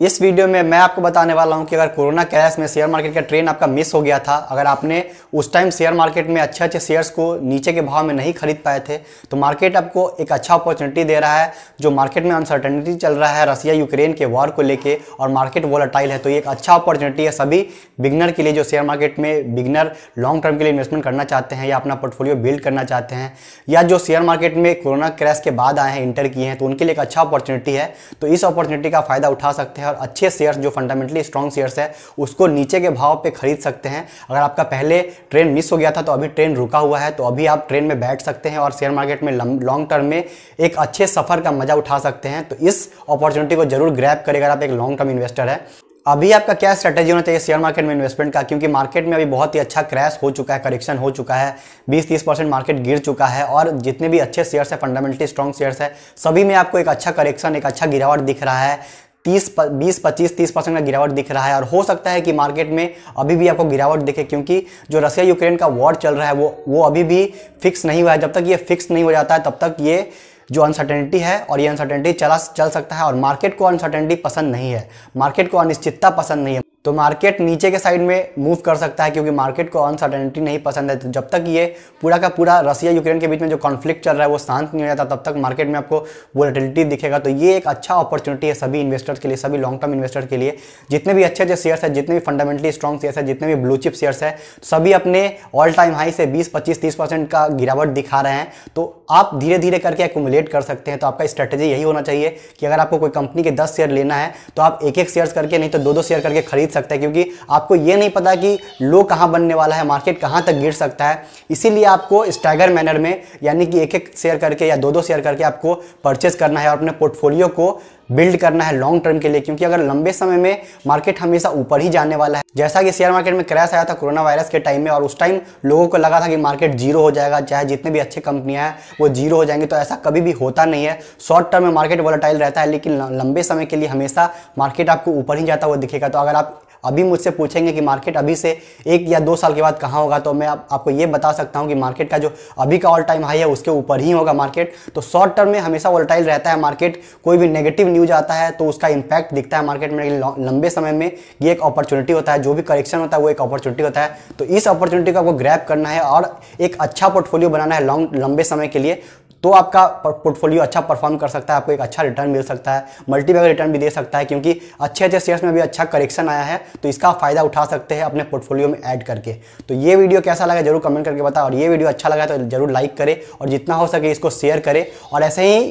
इस वीडियो में मैं आपको बताने वाला हूं कि अगर कोरोना क्रैश में शेयर मार्केट का ट्रेंड आपका मिस हो गया था अगर आपने उस टाइम शेयर मार्केट में अच्छे अच्छे शेयर्स को नीचे के भाव में नहीं खरीद पाए थे तो मार्केट आपको एक अच्छा अपॉर्चुनिटी दे रहा है जो मार्केट में अनसर्टेनिटी चल रहा है रसिया यूक्रेन के वॉर को लेकर और मार्केट वोलाटाइल है तो ये एक अच्छा अपॉर्चुनिटी है सभी बिगनर के लिए जो शेयर मार्केट में बिगनर लॉन्ग टर्म के लिए इन्वेस्टमेंट करना चाहते हैं या अपना पोर्टफोलियो बिल्ड करना चाहते हैं या जो शेयर मार्केट में कोरोना क्रैश के बाद आए हैं इंटर किए हैं तो उनके लिए एक अच्छा अपॉर्चुनिटी है तो इस अपॉर्चुनिटी का फायदा उठा सकते हैं और अच्छे शेयर्स जो फंडामेंटली स्ट्रॉन्ग शेयर्स है उसको नीचे के भाव पे खरीद सकते हैं अगर आपका पहले ट्रेन मिस हो गया था तो अभी ट्रेन रुका हुआ है तो अभी आप ट्रेन में बैठ सकते हैं और शेयर मार्केट में लॉन्ग टर्म में एक अच्छे सफ़र का मजा उठा सकते हैं तो इस अपॉर्चुनिटी को जरूर ग्रैप करें अगर आप एक लॉन्ग टर्म इन्वेस्टर है अभी आपका क्या स्ट्रैटेजी होना चाहिए शेयर मार्केट में इन्वेस्टमेंट का क्योंकि मार्केट में अभी बहुत ही अच्छा क्रैश हो चुका है करेक्शन हो चुका है 20-30 परसेंट मार्केट गिर चुका है और जितने भी अच्छे शेयर्स है फंडामेंटली स्ट्रॉन्ग शेयर्स है सभी में आपको एक अच्छा करेक्शन एक अच्छा गिरावट दिख रहा है तीस बीस पच्चीस तीस परसेंट का गिरावट दिख रहा है और हो सकता है कि मार्केट में अभी भी आपको गिरावट दिखे क्योंकि जो रसिया यूक्रेन का वॉर चल रहा है वो वो अभी भी फिक्स नहीं हुआ है जब तक ये फिक्स नहीं हो जाता है तब तक ये जो अनसर्टेनिटी है और ये अनसर्टेनिटी चला चल सकता है और मार्केट को अनसर्टेनिटी पसंद नहीं है मार्केट को अनिश्चितता पसंद नहीं है तो मार्केट नीचे के साइड में मूव कर सकता है क्योंकि मार्केट को अनसर्टेनिटी नहीं पसंद है तो जब तक ये पूरा का पूरा रसिया यूक्रेन के बीच में जो कॉन्फ्लिक्ट चल रहा है वो शांत नहीं हो जाता तब तक मार्केट में आपको वोलेटिलिटी दिखेगा तो ये एक अच्छा अपॉर्चुनिटी है सभी इन्वेस्टर्स के लिए सभी लॉन्ग टर्म इन्वेस्टर के लिए जितने भी अच्छे अच्छे शेयर्स है जितने भी फंडामेंटली स्ट्रॉन्ग शेयर्स है जितने भी ब्लू चिप शेयर्स है सभी अपने ऑल टाइम हाई से बीस पच्चीस तीस परसेंट का गिरावट दिखा रहे हैं तो आप धीरे धीरे करके एकोमुलेट कर सकते हैं तो आपका स्ट्रेटेजी यही होना चाहिए कि अगर आपको कोई कंपनी के दस शेयर लेना है तो आप एक एक शेयर करके नहीं तो दो दो शेयर करके खरीद सकता है क्योंकि आपको ये नहीं पता कि लो कहाँ बनने वाला है मार्केट कहाँ तक गिर सकता है इसीलिए आपको स्टैगर मैनर में यानी कि एक एक शेयर करके या दो दो शेयर करके आपको परचेस करना है और अपने पोर्टफोलियो को बिल्ड करना है लॉन्ग टर्म के लिए क्योंकि अगर लंबे समय में मार्केट हमेशा ऊपर ही जाने वाला है जैसा कि शेयर मार्केट में क्रैश आया था कोरोना वायरस के टाइम में और उस टाइम लोगों को लगा था कि मार्केट जीरो हो जाएगा चाहे जितने भी अच्छे कंपनियां हैं वो जीरो हो जाएंगे तो ऐसा कभी भी होता नहीं है शॉर्ट टर्म में मार्केट वोलाटाइल रहता है लेकिन लंबे समय के लिए हमेशा मार्केट आपको ऊपर ही जाता हुआ दिखेगा तो अगर आप अभी मुझसे पूछेंगे कि मार्केट अभी से एक या दो साल के बाद कहाँ होगा तो मैं आप, आपको ये बता सकता हूँ कि मार्केट का जो अभी का ऑल टाइम हाई है उसके ऊपर ही होगा मार्केट तो शॉर्ट टर्म में हमेशा वोल्टाइल रहता है मार्केट कोई भी नेगेटिव न्यूज आता है तो उसका इंपैक्ट दिखता है मार्केट में लेकिन लंबे समय में ये एक अपॉर्चुनिटी होता है जो भी करेक्शन होता है वो एक अपॉर्चुनिटी होता है तो इस अपॉर्चुनिटी को आपको ग्रैप करना है और एक अच्छा पोर्टफोलियो बनाना है लॉन्ग लंबे समय के लिए तो आपका पोर्टफोलियो अच्छा परफॉर्म कर सकता है आपको एक अच्छा रिटर्न मिल सकता है मल्टीपैक रिटर्न भी दे सकता है क्योंकि अच्छे अच्छे शेयर्स में भी अच्छा करेक्शन आया है तो इसका फायदा उठा सकते हैं अपने पोर्टफोलियो में ऐड करके तो ये वीडियो कैसा लगा जरूर कमेंट करके बताओ और ये वीडियो अच्छा लगा तो जरूर लाइक करें और जितना हो सके इसको शेयर करें और ऐसे ही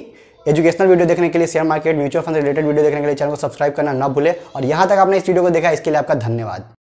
एजुकेशनल वीडियो देखने के लिए share market mutual fund related video देखने के लिए चैनल को सब्सक्राइब करना ना भूले और यहाँ तक आपने इस वीडियो को देखा इसके लिए आपका धन्यवाद